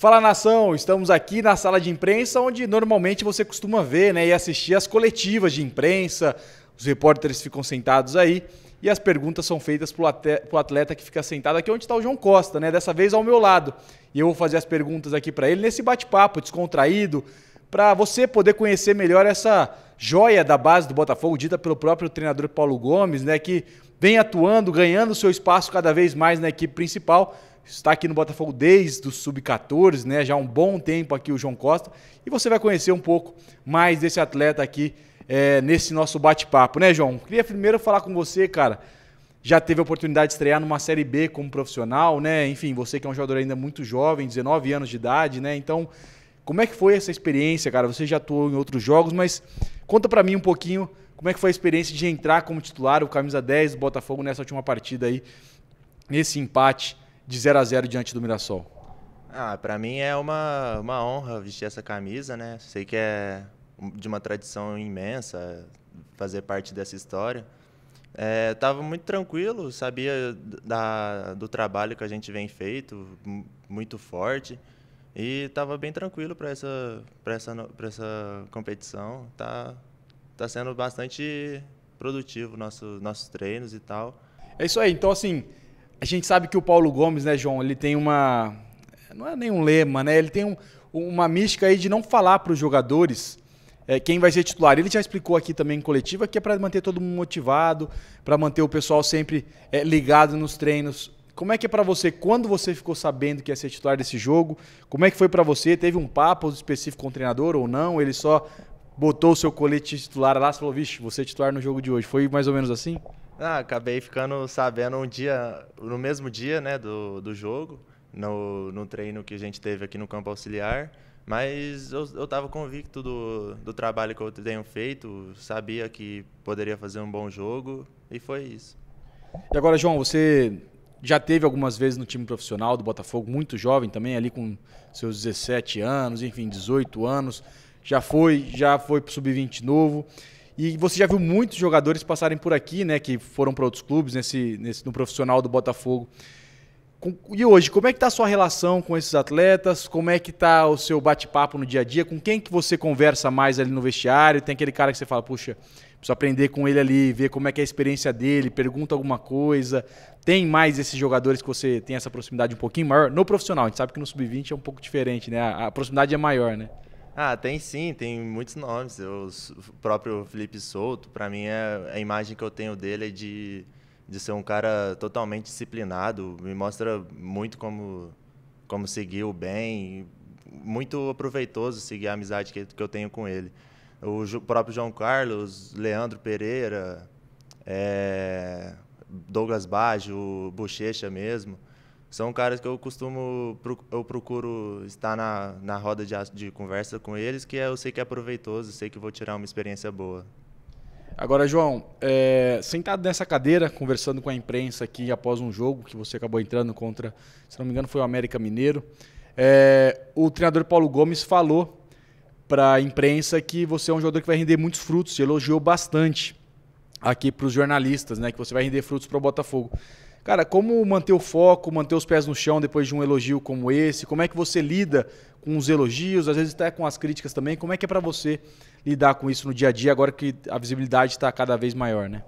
Fala nação, estamos aqui na sala de imprensa onde normalmente você costuma ver né, e assistir as coletivas de imprensa, os repórteres ficam sentados aí e as perguntas são feitas para o atleta que fica sentado aqui onde está o João Costa, né? Dessa vez ao meu lado. E eu vou fazer as perguntas aqui para ele nesse bate-papo descontraído, para você poder conhecer melhor essa joia da base do Botafogo, dita pelo próprio treinador Paulo Gomes, né? Que vem atuando, ganhando seu espaço cada vez mais na equipe principal está aqui no Botafogo desde o Sub-14, né? Já há um bom tempo aqui o João Costa. E você vai conhecer um pouco mais desse atleta aqui é, nesse nosso bate-papo, né, João? Queria primeiro falar com você, cara. Já teve a oportunidade de estrear numa Série B como profissional, né? Enfim, você que é um jogador ainda muito jovem, 19 anos de idade, né? Então, como é que foi essa experiência, cara? Você já atuou em outros jogos, mas conta para mim um pouquinho como é que foi a experiência de entrar como titular, o camisa 10 do Botafogo nessa última partida aí, nesse empate de 0 a 0 diante do Mirassol? Ah, para mim é uma, uma honra vestir essa camisa, né? Sei que é de uma tradição imensa fazer parte dessa história. É, tava muito tranquilo, sabia da, do trabalho que a gente vem feito, muito forte. E tava bem tranquilo para essa, essa, essa competição. Tá, tá sendo bastante produtivo nossos nossos treinos e tal. É isso aí. Então, assim, a gente sabe que o Paulo Gomes, né, João, ele tem uma. Não é nenhum lema, né? Ele tem um, uma mística aí de não falar para os jogadores é, quem vai ser titular. Ele já explicou aqui também em coletiva que é para manter todo mundo motivado, para manter o pessoal sempre é, ligado nos treinos. Como é que é para você? Quando você ficou sabendo que ia ser titular desse jogo? Como é que foi para você? Teve um papo específico com o treinador ou não? Ele só botou o seu colete titular lá e falou: vixe, você é titular no jogo de hoje. Foi mais ou menos assim? Ah, acabei ficando sabendo um dia, no mesmo dia né, do, do jogo, no, no treino que a gente teve aqui no campo auxiliar. Mas eu estava convicto do, do trabalho que eu tenho feito, sabia que poderia fazer um bom jogo e foi isso. E agora, João, você já teve algumas vezes no time profissional do Botafogo, muito jovem também, ali com seus 17 anos, enfim, 18 anos. Já foi, já foi o sub-20 novo. E você já viu muitos jogadores passarem por aqui, né, que foram para outros clubes, nesse, nesse, no profissional do Botafogo. Com, e hoje, como é que está a sua relação com esses atletas? Como é que está o seu bate-papo no dia a dia? Com quem que você conversa mais ali no vestiário? Tem aquele cara que você fala, puxa, preciso aprender com ele ali, ver como é que é a experiência dele, pergunta alguma coisa. Tem mais esses jogadores que você tem essa proximidade um pouquinho maior? No profissional, a gente sabe que no sub-20 é um pouco diferente, né? A, a proximidade é maior, né? Ah, tem sim, tem muitos nomes. Eu, o próprio Felipe Souto, para mim, é, a imagem que eu tenho dele é de, de ser um cara totalmente disciplinado. Me mostra muito como, como seguiu bem, muito aproveitoso seguir a amizade que, que eu tenho com ele. O próprio João Carlos, Leandro Pereira, é, Douglas Baggio, Bochecha mesmo são caras que eu costumo eu procuro estar na, na roda de, de conversa com eles que é, eu sei que é proveitoso sei que vou tirar uma experiência boa agora João é, sentado nessa cadeira conversando com a imprensa aqui após um jogo que você acabou entrando contra se não me engano foi o América Mineiro é, o treinador Paulo Gomes falou para a imprensa que você é um jogador que vai render muitos frutos e elogiou bastante aqui para os jornalistas né que você vai render frutos para o Botafogo Cara, como manter o foco, manter os pés no chão depois de um elogio como esse? Como é que você lida com os elogios, às vezes até com as críticas também? Como é que é para você lidar com isso no dia a dia, agora que a visibilidade está cada vez maior, né?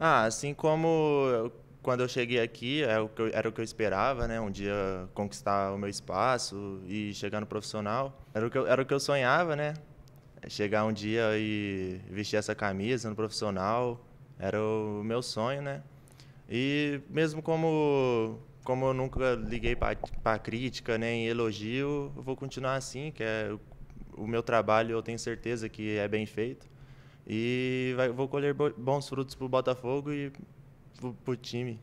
Ah, assim como quando eu cheguei aqui, é era o que eu, esperava, né? Um dia conquistar o meu espaço e chegar no profissional. Era o que eu, era o que eu sonhava, né? Chegar um dia e vestir essa camisa no profissional, era o meu sonho, né? E mesmo como como eu nunca liguei para crítica nem elogio, eu vou continuar assim, que é o meu trabalho, eu tenho certeza que é bem feito. E vai, vou colher bons frutos para o Botafogo e para o time.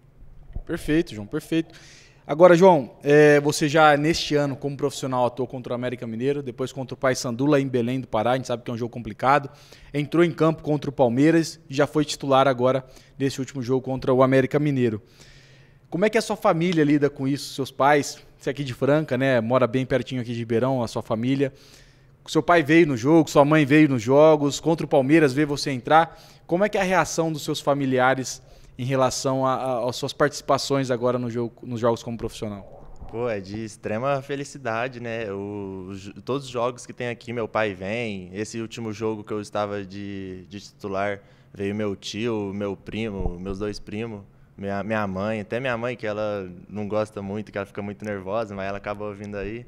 Perfeito, João, perfeito. Agora, João, é, você já neste ano, como profissional, atuou contra o América Mineiro, depois contra o Paysandu lá em Belém do Pará, a gente sabe que é um jogo complicado. Entrou em campo contra o Palmeiras e já foi titular agora nesse último jogo contra o América Mineiro. Como é que a sua família lida com isso? Seus pais, você é aqui de Franca, né? Mora bem pertinho aqui de Ribeirão, a sua família. Seu pai veio no jogo, sua mãe veio nos jogos, contra o Palmeiras veio você entrar. Como é que é a reação dos seus familiares em relação às suas participações agora no jogo, nos jogos como profissional? Pô, é de extrema felicidade, né? O, todos os jogos que tem aqui, meu pai vem. Esse último jogo que eu estava de, de titular, veio meu tio, meu primo, meus dois primos, minha, minha mãe, até minha mãe, que ela não gosta muito, que ela fica muito nervosa, mas ela acaba ouvindo aí.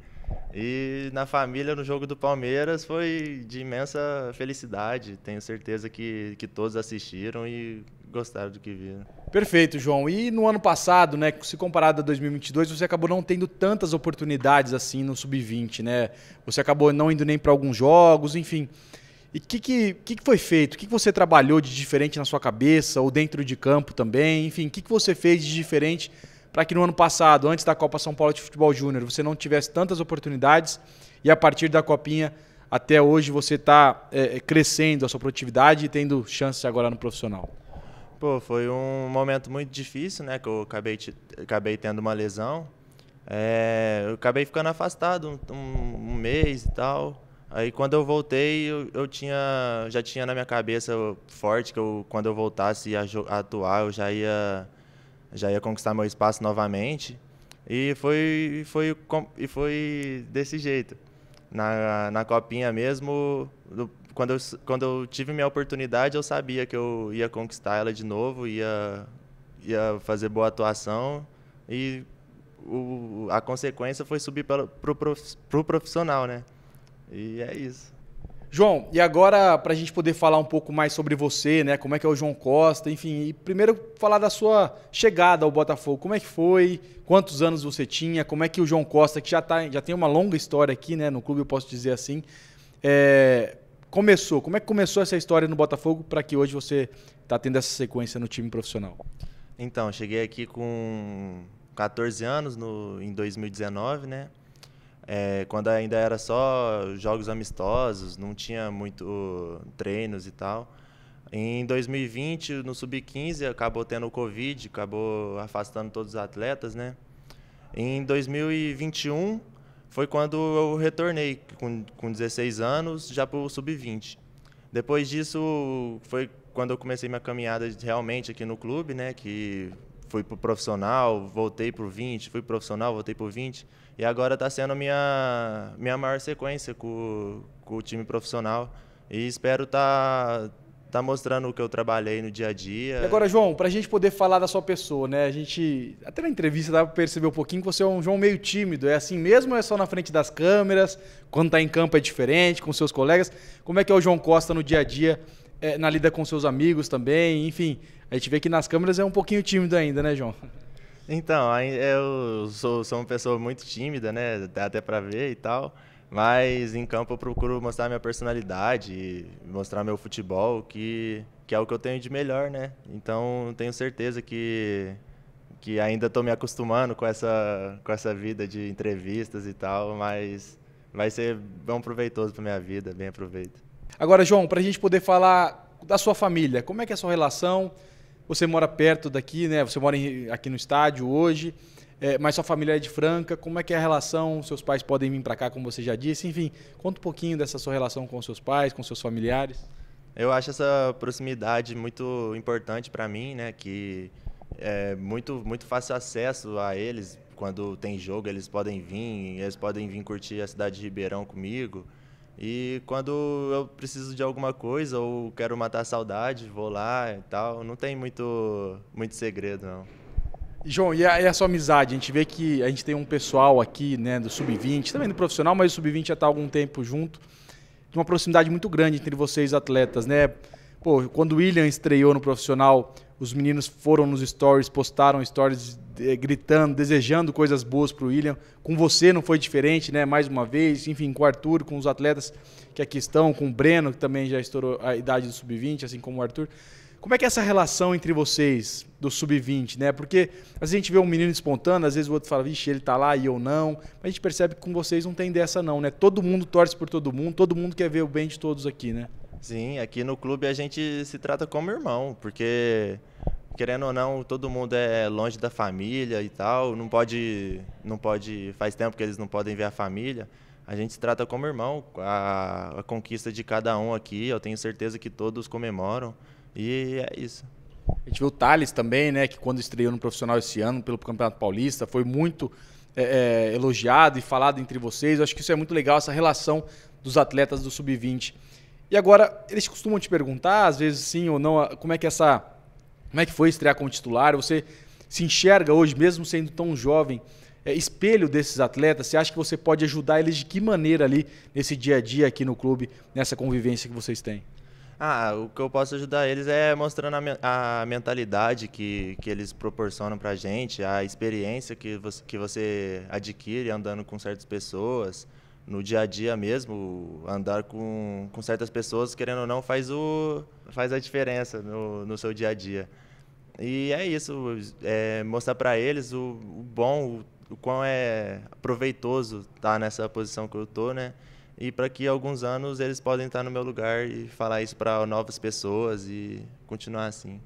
E na família, no jogo do Palmeiras, foi de imensa felicidade. Tenho certeza que, que todos assistiram e gostaram do que viram. Perfeito, João. E no ano passado, né, se comparado a 2022, você acabou não tendo tantas oportunidades assim no sub-20, né? Você acabou não indo nem para alguns jogos, enfim. E o que, que, que, foi feito? O que, que você trabalhou de diferente na sua cabeça ou dentro de campo também? Enfim, o que, que você fez de diferente para que no ano passado, antes da Copa São Paulo de Futebol Júnior, você não tivesse tantas oportunidades e a partir da Copinha até hoje você está é, eh, eh, crescendo a sua produtividade e tendo chances agora no profissional? Pô, foi um momento muito difícil, né? Que eu acabei, acabei tendo uma lesão. É, eu acabei ficando afastado um, um, mês e tal. Aí quando eu voltei, eu, eu tinha, já tinha na minha cabeça forte que eu, quando eu voltasse a, a atuar, eu já ia, já ia conquistar meu espaço novamente. E foi, foi, e foi desse jeito. Na, na copinha mesmo, do, quando eu, quando eu tive minha oportunidade, eu sabia que eu ia conquistar ela de novo, ia, ia fazer boa atuação e o, a consequência foi subir para o pro, pro profissional, né? E é isso. João, e agora para a gente poder falar um pouco mais sobre você, né? Como é que é o João Costa, enfim, e primeiro falar da sua chegada ao Botafogo. Como é que foi? Quantos anos você tinha? Como é que o João Costa, que já, tá, já tem uma longa história aqui, né, no clube, eu posso dizer assim, é, começou? Como é que começou essa história no Botafogo para que hoje você está tendo essa sequência no time profissional? Então, cheguei aqui com 14 anos no, em 2019, né? É, quando ainda era só jogos amistosos, não tinha muito uh, treinos e tal. Em 2020, no Sub-15, acabou tendo o Covid, acabou afastando todos os atletas, né? Em 2021, foi quando eu retornei com, com 16 anos já para o sub-20. Depois disso foi quando eu comecei minha caminhada realmente aqui no clube, né? Que fui pro profissional, voltei pro 20, fui profissional, voltei pro 20. E agora está sendo a minha, minha maior sequência com, com o time profissional. E espero estar tá, tá mostrando o que eu trabalhei no dia a dia. E agora, João, para a gente poder falar da sua pessoa, né? A gente, até na entrevista dá para perceber um pouquinho que você é um João meio tímido. É assim mesmo ou é só na frente das câmeras? Quando tá em campo é diferente, com seus colegas? Como é que é o João Costa no dia a dia, é, na lida com seus amigos também? Enfim, a gente vê que nas câmeras é um pouquinho tímido ainda, né, João? Então, eu sou, sou uma pessoa muito tímida, né? Dá até para ver e tal. Mas em campo eu procuro mostrar minha personalidade, mostrar meu futebol, que, que é o que eu tenho de melhor, né? Então tenho certeza que, que ainda estou me acostumando com essa, com essa vida de entrevistas e tal, mas vai ser bem proveitoso para minha vida, bem aproveito. Agora, João, para a gente poder falar da sua família, como é que é a sua relação? Você mora perto daqui, né? Você mora aqui no estádio hoje é, mas sua família é de Franca, como é que é a relação? Seus pais podem vir para cá, como você já disse, enfim, conta um pouquinho dessa sua relação com seus pais, com seus familiares. Eu acho essa proximidade muito importante para mim, né? Que é muito, muito fácil acesso a eles. Quando tem jogo, eles podem vir, eles podem vir curtir a cidade de Ribeirão comigo. E quando eu preciso de alguma coisa ou quero matar a saudade, vou lá e tal. Não tem muito, muito segredo, não. João, e a, e a, sua amizade? A gente vê que a gente tem um pessoal aqui, né, do Sub-20, também do profissional, mas o Sub-20 já está há algum tempo junto. De uma proximidade muito grande entre vocês, atletas, né? Pô, quando o William estreou no profissional, os meninos foram nos stories, postaram stories gritando, desejando coisas boas para o William. Com você não foi diferente, né? Mais uma vez, enfim, com o Arthur, com os atletas que aqui estão, com o Breno, que também já estourou a idade do Sub-20, assim como o Arthur. Como é que é essa relação entre vocês do sub-20, né? Porque às vezes a gente vê um menino espontâneo, às vezes o outro fala, vixe, ele tá lá e eu não. Mas a gente percebe que com vocês não tem dessa não, né? Todo mundo torce por todo mundo, todo mundo quer ver o bem de todos aqui, né? Sim, aqui no clube a gente se trata como irmão, porque querendo ou não, todo mundo é longe da família e tal, não pode, não pode, faz tempo que eles não podem ver a família. A gente se trata como irmão, a, a conquista de cada um aqui, eu tenho certeza que todos comemoram. E é isso. A gente viu o Thales também, né, que quando estreou no profissional esse ano pelo Campeonato Paulista, foi muito é, é, elogiado e falado entre vocês. Eu acho que isso é muito legal, essa relação dos atletas do Sub-20. E agora, eles costumam te perguntar, às vezes sim ou não, como é que essa. Como é que foi estrear como titular? Você se enxerga hoje, mesmo sendo tão jovem, é, espelho desses atletas? Você acha que você pode ajudar eles de que maneira ali nesse dia a dia aqui no clube, nessa convivência que vocês têm? Ah, o que eu posso ajudar eles é mostrando a, me a mentalidade que, que eles proporcionam para a gente, a experiência que você, que você adquire andando com certas pessoas, no dia a dia mesmo, andar com, com certas pessoas, querendo ou não, faz, o, faz a diferença no, no seu dia a dia. E é isso, é mostrar para eles o, o bom, o, o, quão é proveitoso estar tá nessa posição que eu estou, né? e para que alguns anos eles podem estar no meu lugar e falar isso para novas pessoas e continuar assim.